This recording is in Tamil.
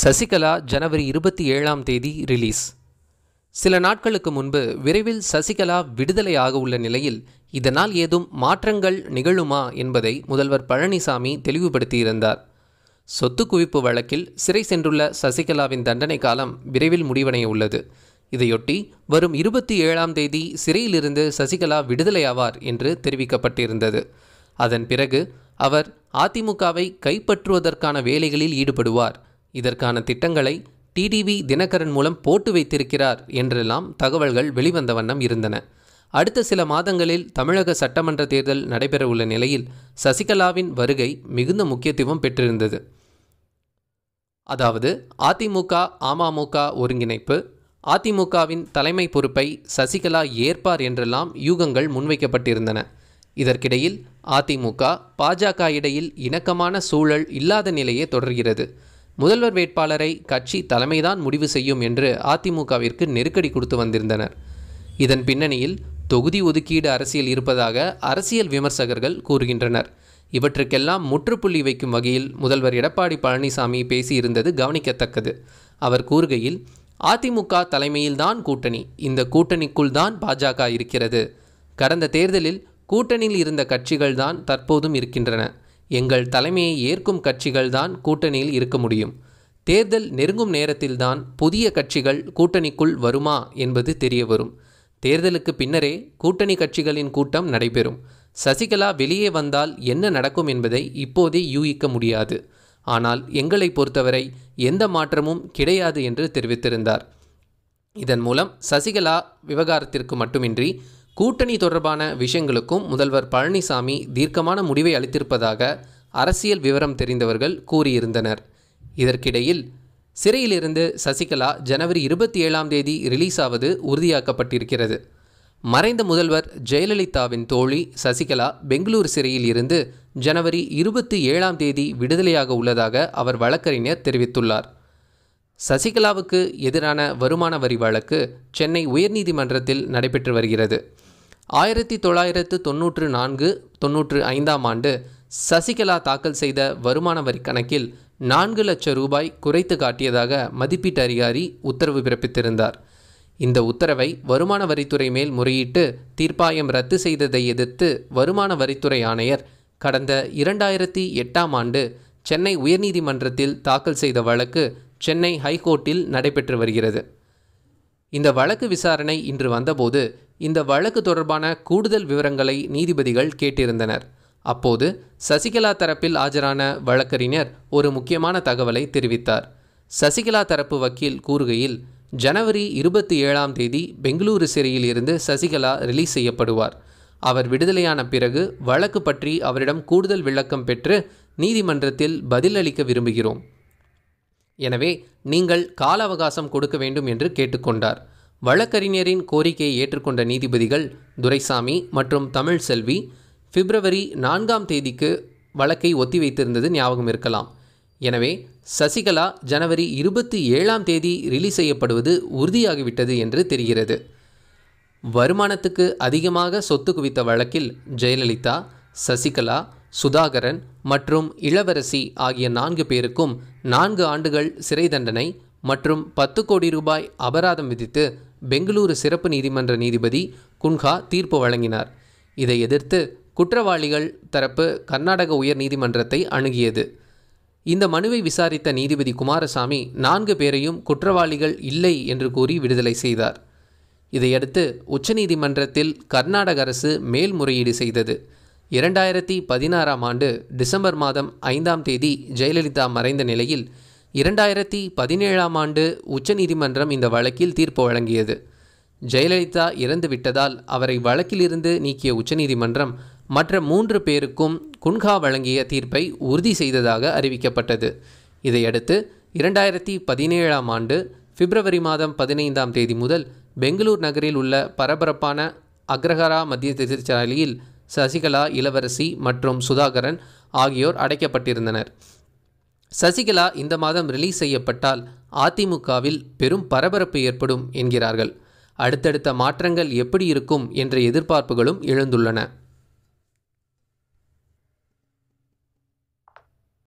சசிகலா ஜனவரி இருபத்தி ஏழாம் தேதி ரிலீஸ் சில நாட்களுக்கு முன்பு விரைவில் சசிகலா விடுதலையாக உள்ள நிலையில் இதனால் ஏதும் மாற்றங்கள் நிகழுமா என்பதை முதல்வர் பழனிசாமி தெளிவுபடுத்தியிருந்தார் சொத்து குவிப்பு வழக்கில் சிறை சென்றுள்ள சசிகலாவின் தண்டனை காலம் விரைவில் முடிவடைய உள்ளது இதையொட்டி வரும் இருபத்தி ஏழாம் தேதி சிறையிலிருந்து சசிகலா விடுதலையாவார் என்று தெரிவிக்கப்பட்டிருந்தது அதன் பிறகு அவர் அதிமுகவை கைப்பற்றுவதற்கான வேலைகளில் ஈடுபடுவார் இதற்கான திட்டங்களை டிடிவி தினகரன் மூலம் போட்டு வைத்திருக்கிறார் என்றெல்லாம் தகவல்கள் வெளிவந்த வண்ணம் இருந்தன அடுத்த சில மாதங்களில் தமிழக சட்டமன்ற தேர்தல் நடைபெறவுள்ள நிலையில் சசிகலாவின் வருகை மிகுந்த முக்கியத்துவம் பெற்றிருந்தது அதாவது அதிமுக அமமுக ஒருங்கிணைப்பு அதிமுகவின் தலைமை பொறுப்பை சசிகலா ஏற்பார் என்றெல்லாம் யூகங்கள் முன்வைக்கப்பட்டிருந்தன இதற்கிடையில் அதிமுக பாஜக இடையில் இணக்கமான சூழல் இல்லாத நிலையே தொடர்கிறது முதல்வர் வேட்பாளரை கட்சி தலைமைதான் முடிவு செய்யும் என்று அதிமுகவிற்கு நெருக்கடி கொடுத்து வந்திருந்தனர் இதன் பின்னணியில் தொகுதி ஒதுக்கீடு அரசியல் இருப்பதாக அரசியல் விமர்சகர்கள் கூறுகின்றனர் இவற்றுக்கெல்லாம் முற்றுப்புள்ளி வைக்கும் வகையில் முதல்வர் எடப்பாடி பழனிசாமி பேசியிருந்தது கவனிக்கத்தக்கது அவர் கூறுகையில் அதிமுக தலைமையில்தான் கூட்டணி இந்த கூட்டணிக்குள் தான் பாஜக இருக்கிறது கடந்த தேர்தலில் கூட்டணியில் இருந்த கட்சிகள் தான் தற்போதும் இருக்கின்றன எங்கள் தலைமையை ஏற்கும் கட்சிகள்தான் கூட்டணியில் இருக்க முடியும் தேர்தல் நெருங்கும் நேரத்தில்தான் புதிய கட்சிகள் கூட்டணிக்குள் வருமா என்பது தெரிய வரும் தேர்தலுக்கு பின்னரே கூட்டணி கட்சிகளின் கூட்டம் நடைபெறும் சசிகலா வெளியே வந்தால் என்ன நடக்கும் என்பதை இப்போதே யூகிக்க முடியாது ஆனால் எங்களை பொறுத்தவரை எந்த மாற்றமும் கிடையாது என்று தெரிவித்திருந்தார் இதன் மூலம் சசிகலா விவகாரத்திற்கு மட்டுமின்றி கூட்டணி தொடர்பான விஷயங்களுக்கும் முதல்வர் பழனிசாமி தீர்க்கமான முடிவை அளித்திருப்பதாக அரசியல் விவரம் தெரிந்தவர்கள் கூறியிருந்தனர் இதற்கிடையில் சிறையிலிருந்து சசிகலா ஜனவரி இருபத்தி ஏழாம் தேதி ரிலீஸ் ஆவது உறுதியாக்கப்பட்டிருக்கிறது மறைந்த முதல்வர் ஜெயலலிதாவின் தோழி சசிகலா பெங்களூர் சிறையில் இருந்து ஜனவரி இருபத்தி ஏழாம் தேதி விடுதலையாக உள்ளதாக அவர் வழக்கறிஞர் தெரிவித்துள்ளார் சசிகலாவுக்கு எதிரான வருமான வரி வழக்கு சென்னை உயர்நீதிமன்றத்தில் நடைபெற்று வருகிறது ஆயிரத்தி தொள்ளாயிரத்து தொன்னூற்று நான்கு தொன்னூற்று ஐந்தாம் ஆண்டு சசிகலா தாக்கல் செய்த வருமான வரி கணக்கில் நான்கு லட்சம் ரூபாய் குறைத்து காட்டியதாக மதிப்பீட்டு அதிகாரி உத்தரவு பிறப்பித்திருந்தார் இந்த உத்தரவை வருமான வரித்துறை மேல் முறையிட்டு தீர்ப்பாயம் ரத்து செய்ததை எதிர்த்து வருமான வரித்துறை ஆணையர் கடந்த இரண்டாயிரத்தி எட்டாம் ஆண்டு சென்னை உயர்நீதிமன்றத்தில் தாக்கல் செய்த வழக்கு சென்னை ஹைகோர்ட்டில் நடைபெற்று வருகிறது இந்த வழக்கு விசாரணை இன்று வந்தபோது இந்த வழக்கு தொடர்பான கூடுதல் விவரங்களை நீதிபதிகள் கேட்டிருந்தனர் அப்போது சசிகலா தரப்பில் ஆஜரான வழக்கறிஞர் ஒரு முக்கியமான தகவலை தெரிவித்தார் சசிகலா தரப்பு வக்கீல் கூறுகையில் ஜனவரி இருபத்தி ஏழாம் தேதி பெங்களூரு சிறையில் இருந்து சசிகலா ரிலீஸ் செய்யப்படுவார் அவர் விடுதலையான பிறகு வழக்கு பற்றி அவரிடம் கூடுதல் விளக்கம் பெற்று நீதிமன்றத்தில் பதிலளிக்க விரும்புகிறோம் எனவே நீங்கள் கால அவகாசம் கொடுக்க வேண்டும் என்று கேட்டுக்கொண்டார் வழக்கறிஞரின் கோரிக்கையை ஏற்றுக்கொண்ட நீதிபதிகள் துரைசாமி மற்றும் தமிழ் செல்வி பிப்ரவரி நான்காம் தேதிக்கு வழக்கை ஒத்திவைத்திருந்தது ஞாபகம் இருக்கலாம் எனவே சசிகலா ஜனவரி இருபத்தி ஏழாம் தேதி ரிலீஸ் செய்யப்படுவது உறுதியாகிவிட்டது என்று தெரிகிறது வருமானத்துக்கு அதிகமாக சொத்து குவித்த வழக்கில் ஜெயலலிதா சசிகலா சுதாகரன் மற்றும் இளவரசி ஆகிய நான்கு பேருக்கும் நான்கு ஆண்டுகள் சிறை தண்டனை மற்றும் பத்து கோடி ரூபாய் அபராதம் விதித்து பெங்களூரு சிறப்பு நீதிமன்ற நீதிபதி குன்ஹா தீர்ப்பு வழங்கினார் இதை எதிர்த்து குற்றவாளிகள் தரப்பு கர்நாடக உயர் நீதிமன்றத்தை அணுகியது இந்த மனுவை விசாரித்த நீதிபதி குமாரசாமி நான்கு பேரையும் குற்றவாளிகள் இல்லை என்று கூறி விடுதலை செய்தார் இதையடுத்து உச்சநீதிமன்றத்தில் கர்நாடக அரசு மேல்முறையீடு செய்தது இரண்டாயிரத்தி பதினாறாம் ஆண்டு டிசம்பர் மாதம் ஐந்தாம் தேதி ஜெயலலிதா மறைந்த நிலையில் இரண்டாயிரத்தி பதினேழாம் ஆண்டு உச்சநீதிமன்றம் இந்த வழக்கில் தீர்ப்பு வழங்கியது ஜெயலலிதா இறந்துவிட்டதால் அவரை வழக்கிலிருந்து நீக்கிய உச்சநீதிமன்றம் மற்ற மூன்று பேருக்கும் குன்ஹா வழங்கிய தீர்ப்பை உறுதி செய்ததாக அறிவிக்கப்பட்டது இதையடுத்து இரண்டாயிரத்தி பதினேழாம் ஆண்டு பிப்ரவரி மாதம் பதினைந்தாம் தேதி முதல் பெங்களூர் நகரில் உள்ள பரபரப்பான அக்ரஹரா மத்திய திசைச்சாலையில் சசிகலா இளவரசி மற்றும் சுதாகரன் ஆகியோர் அடைக்கப்பட்டிருந்தனர் சசிகலா இந்த மாதம் ரிலீஸ் செய்யப்பட்டால் அதிமுகவில் பெரும் பரபரப்பு ஏற்படும் என்கிறார்கள் அடுத்தடுத்த மாற்றங்கள் எப்படி இருக்கும் என்ற எதிர்பார்ப்புகளும் எழுந்துள்ளன